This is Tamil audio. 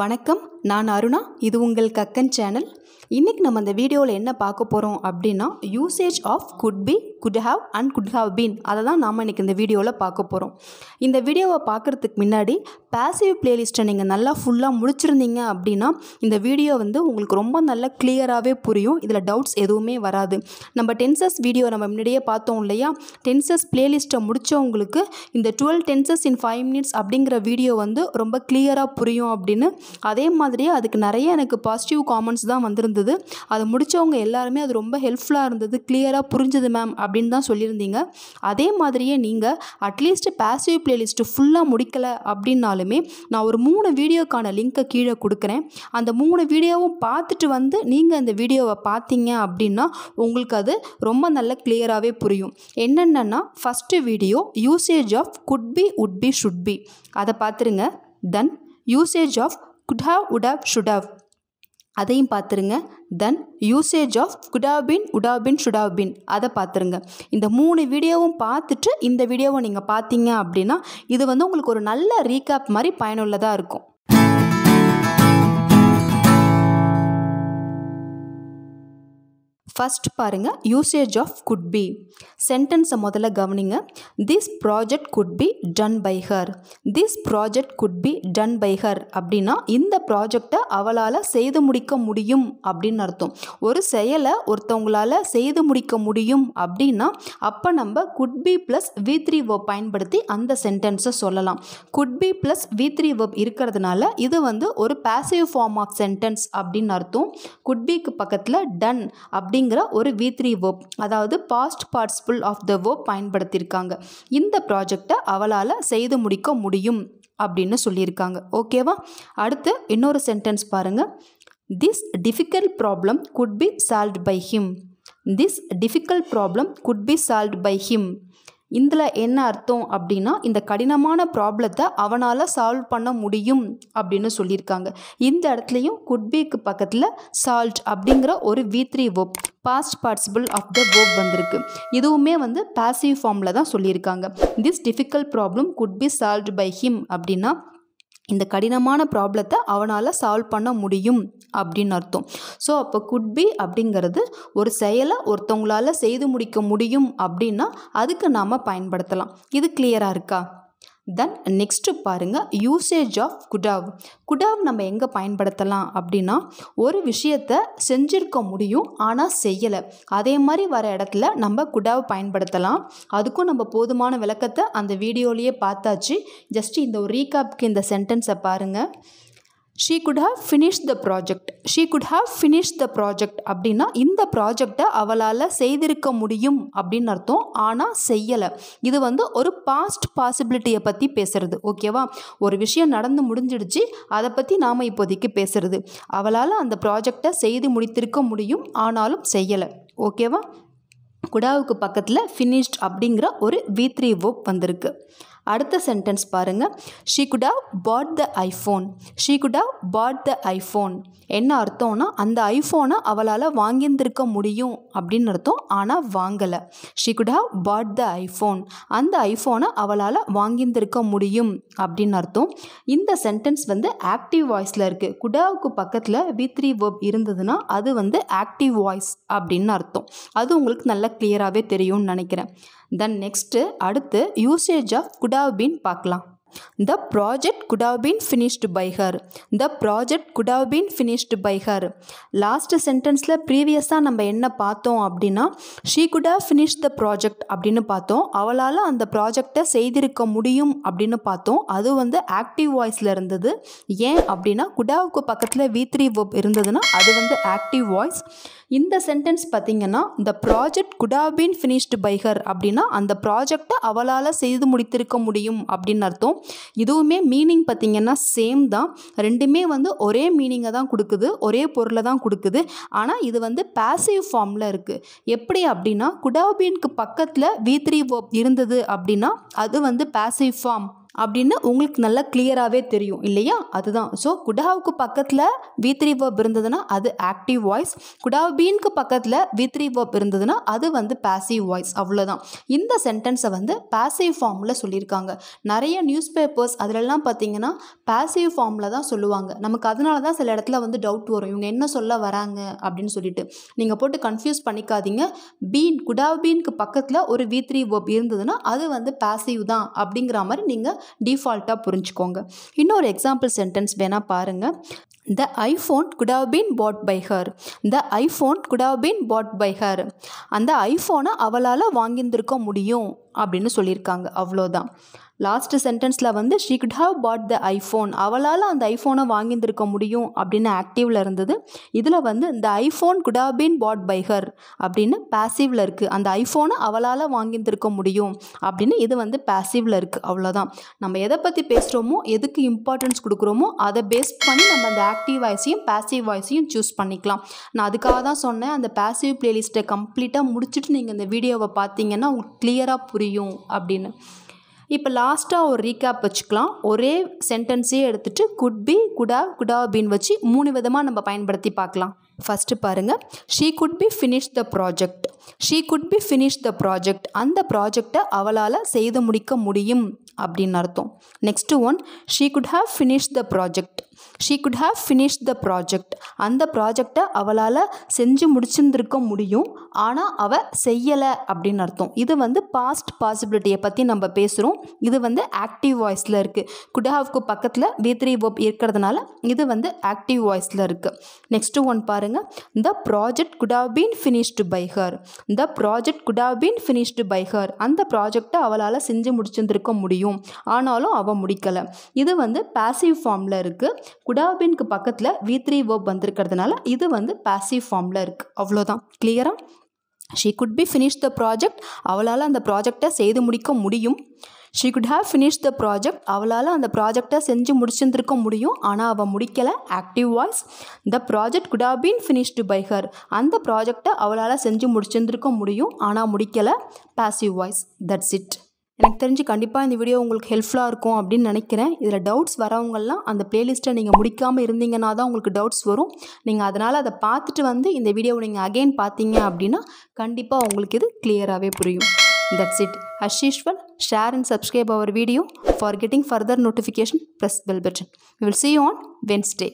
வணக்கம் நான் அருணா இது உங்கள் கக்கன் சேனல் இன்றைக்கி நம்ம அந்த வீடியோவில் என்ன பார்க்க போகிறோம் அப்படின்னா usage of could be could have and could have been அதை தான் நாம் இன்றைக்கி இந்த வீடியோவில் பார்க்க போகிறோம் இந்த வீடியோவை பார்க்குறதுக்கு முன்னாடி பேசிவ் பிளேலிஸ்ட்டை நீங்கள் நல்லா ஃபுல்லாக முடிச்சிருந்தீங்க அப்படின்னா இந்த வீடியோ வந்து உங்களுக்கு ரொம்ப நல்லா கிளியராகவே புரியும் இதில் டவுட்ஸ் எதுவுமே வராது நம்ம டென்சஸ் வீடியோ நம்ம முன்னாடியே பார்த்தோம் இல்லையா டென்சஸ் பிளேலிஸ்ட்டை முடித்தவங்களுக்கு இந்த twelve tenses in five minutes அப்படிங்கிற வீடியோ வந்து ரொம்ப கிளியராக புரியும் அப்படின்னு அதே மாதிரி அதுக்கு நிறைய எனக்கு பாசிட்டிவ் காமெண்ட்ஸ் தான் வந்திருந்தது அதை முடித்தவங்க எல்லாருமே அது ரொம்ப ஹெல்ப்ஃபுல்லாக இருந்தது கிளியராக புரிஞ்சுது மேம் அப்படின்னு தான் சொல்லியிருந்தீங்க அதே மாதிரியே நீங்கள் அட்லீஸ்ட் பேசிவ் பிளேலிஸ்ட்டு ஃபுல்லாக முடிக்கலை அப்படின்னாலுமே நான் ஒரு மூணு வீடியோக்கான லிங்க்கை கீழே கொடுக்குறேன் அந்த மூணு வீடியோவும் பார்த்துட்டு வந்து நீங்கள் அந்த வீடியோவை பார்த்தீங்க அப்படின்னா உங்களுக்கு அது ரொம்ப நல்ல கிளியராகவே புரியும் என்னென்னா first video usage of could be would be should be அதை பார்த்துருங்க then usage of could have would have should have அதையும் பார்த்துருங்க தென் யூசேஜ் ஆஃப் குடாபின் உடாபின் சுடாபின் அதை பார்த்துருங்க இந்த மூணு வீடியோவும் பார்த்துட்டு இந்த வீடியோவை நீங்கள் பார்த்தீங்க அப்படின்னா இது வந்து உங்களுக்கு ஒரு நல்ல ரீகேப் மாதிரி பயனுள்ளதாக இருக்கும் ஃபஸ்ட் பாருங்கள் யூசேஜ் ஆஃப் குட் பி சென்டென்ஸை முதல்ல கவனிங்க this project could be done by her this project could be done by her அப்படின்னா இந்த ப்ராஜெக்டை அவளால் செய்து முடிக்க முடியும் அப்படின்னு அர்த்தம் ஒரு செயலை ஒருத்தவங்களால் செய்து முடிக்க முடியும் அப்படின்னா அப்போ நம்ம could be plus V three verb பயன்படுத்தி அந்த சென்டென்ஸை சொல்லலாம் could be plus V three verb இருக்கிறதுனால இது வந்து ஒரு பேசிவ் ஃபார்ம் ஆஃப் சென்டென்ஸ் அப்படின்னு அர்த்தம் குட் பிக்கு பக்கத்தில் டன் அப்படிங்க அப்படிங்கிற ஒரு வி த்ரீ வேர்ப் அதாவது past participle of the verb பயன்படுத்தியிருக்காங்க இந்த ப்ராஜெக்டை அவளால் செய்து முடிக்க முடியும் அப்படின்னு சொல்லியிருக்காங்க ஓகேவா அடுத்து இன்னொரு சென்டென்ஸ் பாருங்கள் this difficult problem could be solve by him this difficult problem could be solve by him இதில் என்ன அர்த்தம் அப்படின்னா இந்த கடினமான ப்ராப்ளத்தை அவனால் சால்வ் பண்ண முடியும் அப்படின்னு சொல்லியிருக்காங்க இந்த இடத்துலையும் குட்பிக்கு பக்கத்தில் சால்ட் அப்படிங்கிற ஒரு V three of past participle of the verb வந்திருக்கு இதுவுமே வந்து பாசிவ் ஃபார்மில் தான் சொல்லியிருக்காங்க this difficult problem could be solve by him அப்படின்னா இந்த கடினமான ப்ராப்ளத்தை அவனால் சால்வ் பண்ண முடியும் அப்படின்னு அர்த்தம் ஸோ அப்போ குட் பி அப்படிங்கிறது ஒரு செயலை ஒருத்தவங்களால் செய்து முடிக்க முடியும் அப்படின்னா அதுக்கு நாம் பயன்படுத்தலாம் இது கிளியராக இருக்கா தென் நெக்ஸ்ட்டு பாருங்கள் யூசேஜ் ஆஃப் குடாவ் குடாவ் நம்ம எங்கே பயன்படுத்தலாம் அப்படின்னா ஒரு விஷயத்தை செஞ்சுருக்க முடியும் ஆனால் செய்யலை அதே மாதிரி வர இடத்துல நம்ம குடாவ் பயன்படுத்தலாம் அதுக்கும் நம்ம போதுமான விளக்கத்தை அந்த வீடியோலேயே பார்த்தாச்சு ஜஸ்ட் இந்த ஒரு ரீகாப்க்கு இந்த சென்டென்ஸை பாருங்கள் she could have finish the project she could have finish the project அப்படின்னா இந்த ப்ராஜெக்டை அவளால் செய்திருக்க முடியும் அப்படின்னு அர்த்தம் ஆனால் செய்யலை இது வந்து ஒரு பாஸ்ட் பாசிபிலிட்டியை பற்றி பேசுறது ஓகேவா ஒரு விஷயம் நடந்து முடிஞ்சிடுச்சு அதை பற்றி நாம் இப்போதைக்கு பேசுறது அவளால் அந்த ப்ராஜெக்டை செய்து முடித்திருக்க முடியும் ஆனாலும் செய்யலை ஓகேவா குடாவுக்கு பக்கத்தில் ஃபினிஷ்ட் அப்படிங்கிற ஒரு வீத்ரி த்ரீ ஓப் வந்திருக்கு அடுத்த சென்டென்ஸ் பாருங்கள் she could bought the iPhone she could have bought the iPhone என்ன அர்த்தம்னா அந்த ஐஃபோனை அவளால் வாங்கியிருந்திருக்க முடியும் அப்படின்னு அர்த்தம் ஆனால் வாங்கலை she could have bought the iPhone அந்த ஐஃபோனை அவளால் வாங்கியிருந்திருக்க முடியும் அப்படின்னு அர்த்தம் இந்த சென்டென்ஸ் வந்து ஆக்டிவ் வாய்ஸில் இருக்குது குடாவுக்கு பக்கத்தில் வி த்ரீ வேர்ப் இருந்ததுன்னா அது வந்து ஆக்டிவ் வாய்ஸ் அப்படின்னு அர்த்தம் அது உங்களுக்கு நல்லா கிளியராகவே தெரியும்னு நினைக்கிறேன் தென் நெக்ஸ்ட்டு அடுத்து யூசேஜ் ஆஃப் குடா அப்படின்னு பார்க்கலாம் the project could have been finished by her. The project could have been finished by her. Last சென்டென்ஸில் ப்ரீவியஸாக நம்ம என்ன பார்த்தோம் அப்படின்னா she could have finish the project அப்படின்னு பார்த்தோம் அவளால் அந்த ப்ராஜெக்டை செய்திருக்க முடியும் அப்படின்னு பார்த்தோம் அது வந்து ஆக்டிவ் வாய்ஸில் இருந்தது ஏன் அப்படின்னா குடாவுக்கு பக்கத்தில் வி த்ரீ வெப் இருந்ததுன்னா அது வந்து ஆக்டிவ் வாய்ஸ் இந்த சென்டென்ஸ் பார்த்திங்கன்னா the project could have been finished by her அப்படின்னா அந்த ப்ராஜெக்டை அவளால் செய்து முடித்திருக்க முடியும் அப்படின்னு அர்த்தம் இதுவுமே மீனிங் பார்த்திங்கன்னா சேம் தான் ரெண்டுமே வந்து ஒரே மீனிங்கை தான் கொடுக்குது ஒரே பொருளை தான் கொடுக்குது ஆனால் இது வந்து பேசிவ் ஃபார்மில் இருக்குது எப்படி அப்படின்னா குடாபின்க்கு பக்கத்தில் வி த்ரீ இருந்தது அப்படின்னா அது வந்து பேசிவ் ஃபார்ம் அப்படின்னு உங்களுக்கு நல்லா கிளியராகவே தெரியும் இல்லையா அதுதான் ஸோ குடாவுக்கு பக்கத்தில் வி த்ரீ வேர்ப் இருந்ததுன்னா அது ஆக்டிவ் வாய்ஸ் குடாவ் பீனுக்கு பக்கத்தில் வி த்ரீ வேர்ப் இருந்ததுன்னா அது வந்து பேசிவ் வாய்ஸ் அவ்வளோதான் இந்த சென்டென்ஸை வந்து பேசிவ் ஃபார்மில் சொல்லியிருக்காங்க நிறைய நியூஸ் பேப்பர்ஸ் அதிலெல்லாம் பார்த்தீங்கன்னா பேசிவ் ஃபார்மில் தான் சொல்லுவாங்க நமக்கு அதனால தான் சில இடத்துல வந்து டவுட் வரும் இவங்க என்ன சொல்ல வராங்க அப்படின்னு சொல்லிட்டு நீங்கள் போட்டு கன்ஃபியூஸ் பண்ணிக்காதீங்க பீன் குடாவ் பீனுக்கு பக்கத்தில் ஒரு வி த்ரீ வேர்ப் இருந்ததுன்னா அது வந்து பேசிவ் தான் அப்படிங்கிற மாதிரி நீங்கள் டிஃபால்ட்டாக புரிஞ்சுக்கோங்க இன்னொரு எக்ஸாம்பிள் சென்டென்ஸ் வேணால் பாருங்கள் the iPhone could have been bought by her the iPhone could have been bought by her அந்த ஐஃபோனை அவளால் வாங்கியிருந்திருக்க முடியும் அப்படின்னு சொல்லியிருக்காங்க அவ்வளோதான் லாஸ்ட் சென்டென்ஸில் வந்து she could have bought the iPhone அவளால் அந்த ஐஃபோனை வாங்கியிருந்திருக்க முடியும் அப்படின்னு ஆக்டிவில் இருந்தது இதில் வந்து இந்த iPhone could have been bought by her அப்படின்னு பேசிவில் இருக்குது அந்த ஐஃபோனை அவளால் வாங்கியிருந்திருக்க முடியும் அப்படின்னு இது வந்து பேசிவில் இருக்குது அவ்வளோதான் நம்ம எதை பற்றி பேசுகிறோமோ எதுக்கு இம்பார்ட்டன்ஸ் கொடுக்குறோமோ அதை பேஸ் பண்ணி நம்ம அந்த ஆக்டிவ் வாய்ஸையும் பேசிவ் வாய்ஸையும் சூஸ் பண்ணிக்கலாம் நான் அதுக்காக தான் சொன்னேன் அந்த பேசிவ் பிளேலிஸ்ட்டை கம்ப்ளீட்டாக முடிச்சுட்டு நீங்கள் இந்த வீடியோவை பார்த்தீங்கன்னா உங்களுக்கு கிளியராக புரியும் புரியும் அப்படின்னு இப்போ லாஸ்ட்டாக ஒரு ரீகேப் வச்சுக்கலாம் ஒரே சென்டென்ஸையே எடுத்துகிட்டு குட் பி குடா குடா அப்படின்னு வச்சு மூணு விதமாக நம்ம பயன்படுத்தி பார்க்கலாம் ஃபஸ்ட்டு பாருங்கள் she could be finish the project she could be finish the project அந்த ப்ராஜெக்டை அவளால் செய்து முடிக்க முடியும் அப்படின்னு அர்த்தம் next one she could have finish the project she could have finish the project அந்த ப்ராஜெக்டை அவளால் செஞ்சு முடிச்சிருந்துருக்க முடியும் ஆனால் அவள் செய்யலை அப்படின்னு அர்த்தம் இது வந்து பாஸ்ட் பாசிபிலிட்டியை பற்றி நம்ம பேசுகிறோம் இது வந்து ஆக்டிவ் வாய்ஸில் இருக்குது குட் பக்கத்தில் வீத்ரி த்ரீ ஒப் இருக்கிறதுனால இது வந்து ஆக்டிவ் வாய்ஸில் இருக்குது நெக்ஸ்ட்டு ஒன் பாருங்கள் பாருங்கள் the project could have been finished by her the project could been finished by her அந்த ப்ராஜெக்டை அவளால் செஞ்சு முடிச்சிருந்திருக்க முடியும் ஆனாலும் அவள் முடிக்கலை இது வந்து பேசிவ் ஃபார்மில் இருக்குது குட் பக்கத்தில் வி த்ரீ ஒர்க் வந்திருக்கிறதுனால இது வந்து பேசிவ் ஃபார்மில் இருக்குது அவ்வளோதான் கிளியராக she could be finish the project அவளால் அந்த ப்ராஜெக்டை செய்து முடிக்க முடியும் she could have finish the project அவளால் அந்த ப்ராஜெக்டை செஞ்சு முடிச்சிருந்துருக்க முடியும் ஆனால் அவள் முடிக்கலை active voice the project could have been finished by her அந்த ப்ராஜெக்டை அவளால் செஞ்சு முடிச்சிருந்துருக்க முடியும் ஆனால் முடிக்கலை பாசிவ் வாய்ஸ் தட்ஸ் இட் எனக்கு தெரிஞ்சு கண்டிப்பாக இந்த வீடியோ உங்களுக்கு ஹெல்ப்ஃபுல்லாக இருக்கும் அப்படின்னு நினைக்கிறேன் இதில் டவுட்ஸ் வரவங்கள்லாம் அந்த பிளேலிஸ்ட்டை நீங்கள் முடிக்காமல் இருந்தீங்கன்னா தான் உங்களுக்கு டவுட்ஸ் வரும் நீங்கள் அதனால் அதை பார்த்துட்டு வந்து இந்த வீடியோவை நீங்கள் அகெயின் பார்த்தீங்க அப்படின்னா கண்டிப்பாக உங்களுக்கு இது கிளியராகவே புரியும் that's it as share and subscribe our video for getting further notification press bell button button we on Wednesday